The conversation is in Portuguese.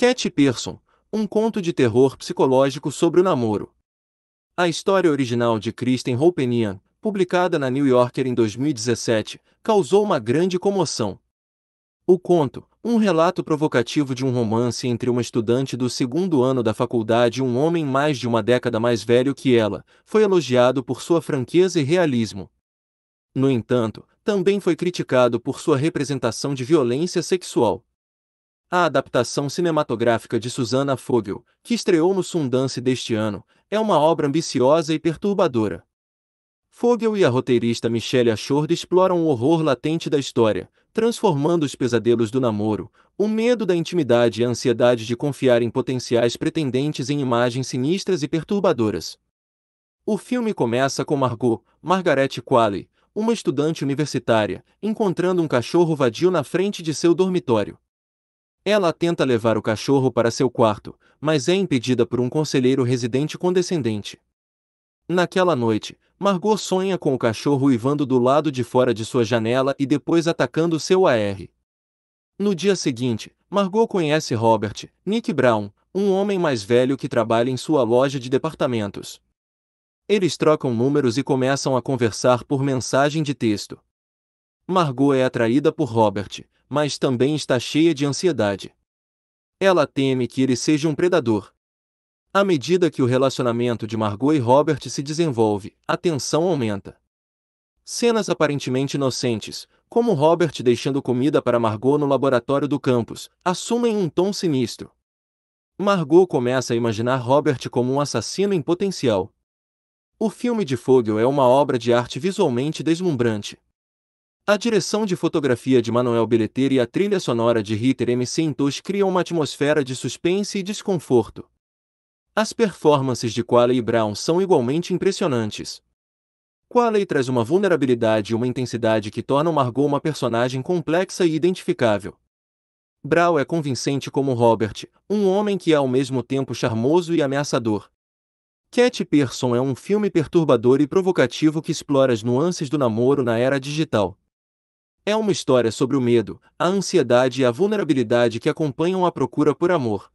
Cat Pearson, um conto de terror psicológico sobre o namoro. A história original de Kristen Houpenian, publicada na New Yorker em 2017, causou uma grande comoção. O conto, um relato provocativo de um romance entre uma estudante do segundo ano da faculdade e um homem mais de uma década mais velho que ela, foi elogiado por sua franqueza e realismo. No entanto, também foi criticado por sua representação de violência sexual. A adaptação cinematográfica de Susana Fogel, que estreou no Sundance deste ano, é uma obra ambiciosa e perturbadora. Fogel e a roteirista Michelle Ashford exploram o horror latente da história, transformando os pesadelos do namoro, o medo da intimidade e a ansiedade de confiar em potenciais pretendentes em imagens sinistras e perturbadoras. O filme começa com Margot, Margarete Qualley, uma estudante universitária, encontrando um cachorro vadio na frente de seu dormitório. Ela tenta levar o cachorro para seu quarto, mas é impedida por um conselheiro residente condescendente. Naquela noite, Margot sonha com o cachorro uivando do lado de fora de sua janela e depois atacando seu AR. No dia seguinte, Margot conhece Robert, Nick Brown, um homem mais velho que trabalha em sua loja de departamentos. Eles trocam números e começam a conversar por mensagem de texto. Margot é atraída por Robert, mas também está cheia de ansiedade. Ela teme que ele seja um predador. À medida que o relacionamento de Margot e Robert se desenvolve, a tensão aumenta. Cenas aparentemente inocentes, como Robert deixando comida para Margot no laboratório do campus, assumem um tom sinistro. Margot começa a imaginar Robert como um assassino em potencial. O filme de Fogel é uma obra de arte visualmente deslumbrante, a direção de fotografia de Manuel Beleter e a trilha sonora de Ritter MC Intos criam uma atmosfera de suspense e desconforto. As performances de Qualley e Brown são igualmente impressionantes. Qualley traz uma vulnerabilidade e uma intensidade que tornam Margot uma personagem complexa e identificável. Brown é convincente como Robert, um homem que é ao mesmo tempo charmoso e ameaçador. Cat Pearson é um filme perturbador e provocativo que explora as nuances do namoro na era digital. É uma história sobre o medo, a ansiedade e a vulnerabilidade que acompanham a procura por amor.